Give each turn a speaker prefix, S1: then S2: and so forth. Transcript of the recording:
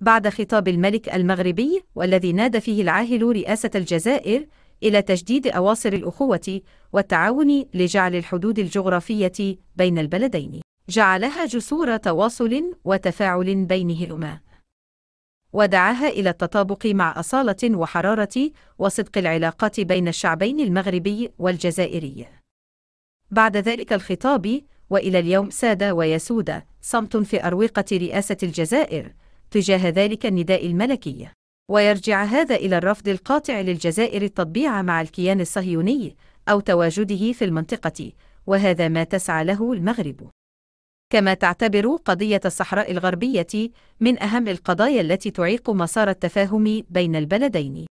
S1: بعد خطاب الملك المغربي والذي نادى فيه العاهل رئاسة الجزائر إلى تجديد أواصر الأخوة والتعاون لجعل الحدود الجغرافية بين البلدين جعلها جسور تواصل وتفاعل بينهما ودعاها إلى التطابق مع أصالة وحرارة وصدق العلاقات بين الشعبين المغربي والجزائري بعد ذلك الخطاب وإلى اليوم ساد ويسود صمت في أروقة رئاسة الجزائر تجاه ذلك النداء الملكي ويرجع هذا إلى الرفض القاطع للجزائر التطبيع مع الكيان الصهيوني أو تواجده في المنطقة وهذا ما تسعى له المغرب كما تعتبر قضية الصحراء الغربية من أهم القضايا التي تعيق مسار التفاهم بين البلدين